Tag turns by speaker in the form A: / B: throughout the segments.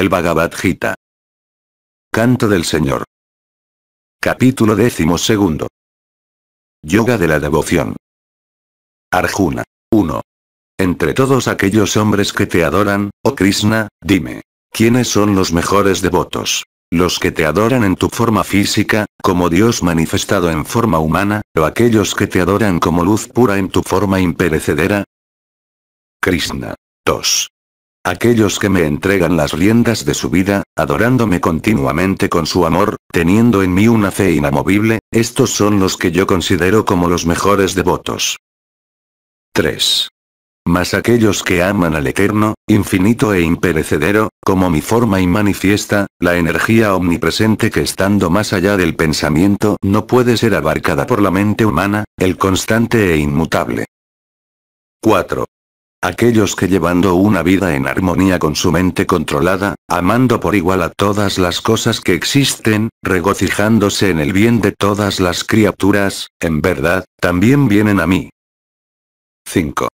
A: El Bhagavad Gita. Canto del Señor. Capítulo décimo segundo. Yoga de la devoción. Arjuna. 1. Entre todos aquellos hombres que te adoran, oh Krishna, dime, ¿quiénes son los mejores devotos? Los que te adoran en tu forma física, como Dios manifestado en forma humana, o aquellos que te adoran como luz pura en tu forma imperecedera? Krishna. 2 aquellos que me entregan las riendas de su vida, adorándome continuamente con su amor, teniendo en mí una fe inamovible, estos son los que yo considero como los mejores devotos. 3. Mas aquellos que aman al eterno, infinito e imperecedero, como mi forma y manifiesta, la energía omnipresente que estando más allá del pensamiento no puede ser abarcada por la mente humana, el constante e inmutable. 4. Aquellos que llevando una vida en armonía con su mente controlada, amando por igual a todas las cosas que existen, regocijándose en el bien de todas las criaturas, en verdad, también vienen a mí. 5.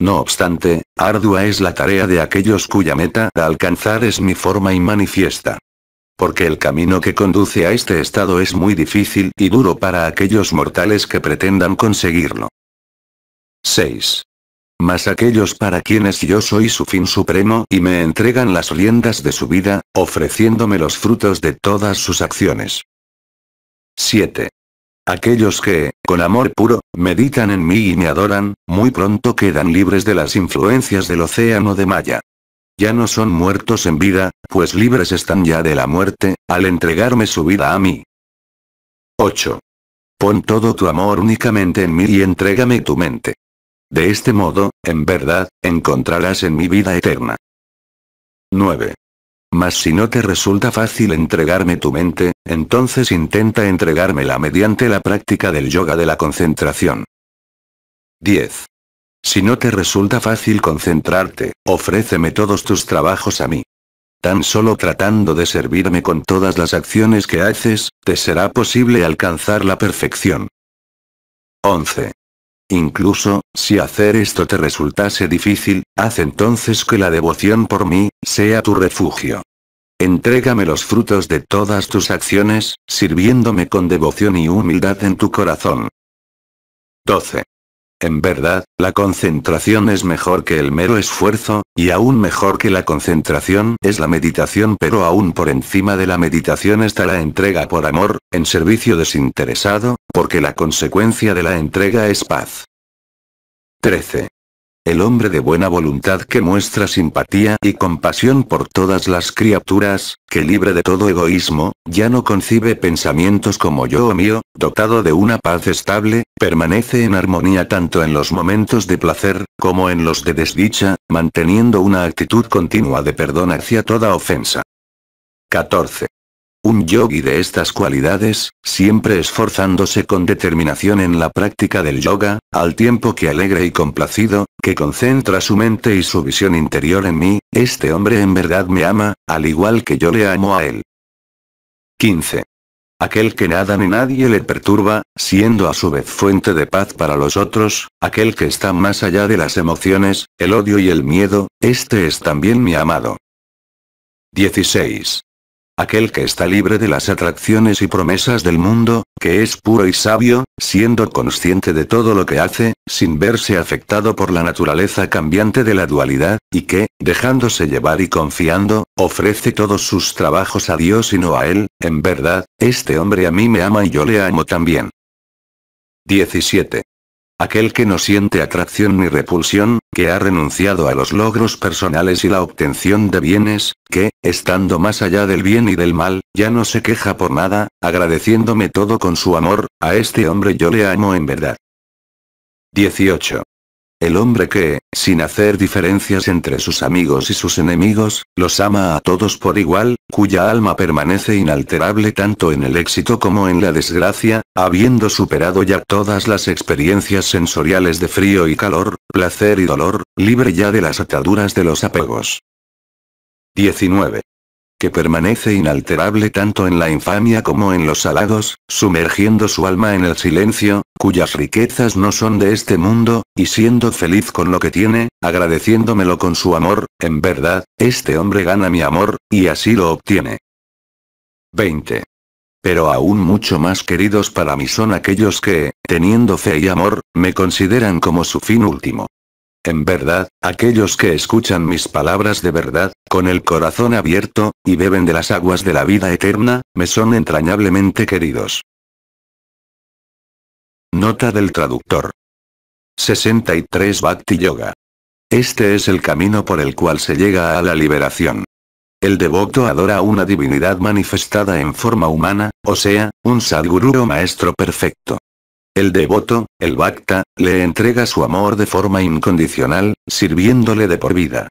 A: No obstante, ardua es la tarea de aquellos cuya meta a alcanzar es mi forma y manifiesta. Porque el camino que conduce a este estado es muy difícil y duro para aquellos mortales que pretendan conseguirlo. 6. Mas aquellos para quienes yo soy su fin supremo y me entregan las riendas de su vida, ofreciéndome los frutos de todas sus acciones. 7. Aquellos que, con amor puro, meditan en mí y me adoran, muy pronto quedan libres de las influencias del océano de Maya. Ya no son muertos en vida, pues libres están ya de la muerte, al entregarme su vida a mí. 8. Pon todo tu amor únicamente en mí y entrégame tu mente. De este modo, en verdad, encontrarás en mi vida eterna. 9. Mas si no te resulta fácil entregarme tu mente, entonces intenta entregármela mediante la práctica del yoga de la concentración. 10. Si no te resulta fácil concentrarte, ofréceme todos tus trabajos a mí. Tan solo tratando de servirme con todas las acciones que haces, te será posible alcanzar la perfección. 11. Incluso, si hacer esto te resultase difícil, haz entonces que la devoción por mí, sea tu refugio. Entrégame los frutos de todas tus acciones, sirviéndome con devoción y humildad en tu corazón. 12. En verdad, la concentración es mejor que el mero esfuerzo, y aún mejor que la concentración es la meditación, pero aún por encima de la meditación está la entrega por amor, en servicio desinteresado, porque la consecuencia de la entrega es paz. 13 el hombre de buena voluntad que muestra simpatía y compasión por todas las criaturas, que libre de todo egoísmo, ya no concibe pensamientos como yo o mío, dotado de una paz estable, permanece en armonía tanto en los momentos de placer, como en los de desdicha, manteniendo una actitud continua de perdón hacia toda ofensa. 14. Un yogi de estas cualidades, siempre esforzándose con determinación en la práctica del yoga, al tiempo que alegre y complacido, que concentra su mente y su visión interior en mí, este hombre en verdad me ama, al igual que yo le amo a él. 15. Aquel que nada ni nadie le perturba, siendo a su vez fuente de paz para los otros, aquel que está más allá de las emociones, el odio y el miedo, este es también mi amado. 16 aquel que está libre de las atracciones y promesas del mundo, que es puro y sabio, siendo consciente de todo lo que hace, sin verse afectado por la naturaleza cambiante de la dualidad, y que, dejándose llevar y confiando, ofrece todos sus trabajos a Dios y no a Él, en verdad, este hombre a mí me ama y yo le amo también. 17. Aquel que no siente atracción ni repulsión, que ha renunciado a los logros personales y la obtención de bienes, que, estando más allá del bien y del mal, ya no se queja por nada, agradeciéndome todo con su amor, a este hombre yo le amo en verdad. 18. El hombre que, sin hacer diferencias entre sus amigos y sus enemigos, los ama a todos por igual, cuya alma permanece inalterable tanto en el éxito como en la desgracia, habiendo superado ya todas las experiencias sensoriales de frío y calor, placer y dolor, libre ya de las ataduras de los apegos. 19 que permanece inalterable tanto en la infamia como en los halagos, sumergiendo su alma en el silencio, cuyas riquezas no son de este mundo, y siendo feliz con lo que tiene, agradeciéndomelo con su amor, en verdad, este hombre gana mi amor, y así lo obtiene. 20. Pero aún mucho más queridos para mí son aquellos que, teniendo fe y amor, me consideran como su fin último. En verdad, aquellos que escuchan mis palabras de verdad, con el corazón abierto, y beben de las aguas de la vida eterna, me son entrañablemente queridos. Nota del traductor. 63 Bhakti Yoga. Este es el camino por el cual se llega a la liberación. El devoto adora a una divinidad manifestada en forma humana, o sea, un Sadguru o maestro perfecto. El devoto, el Bhakta, le entrega su amor de forma incondicional, sirviéndole de por vida.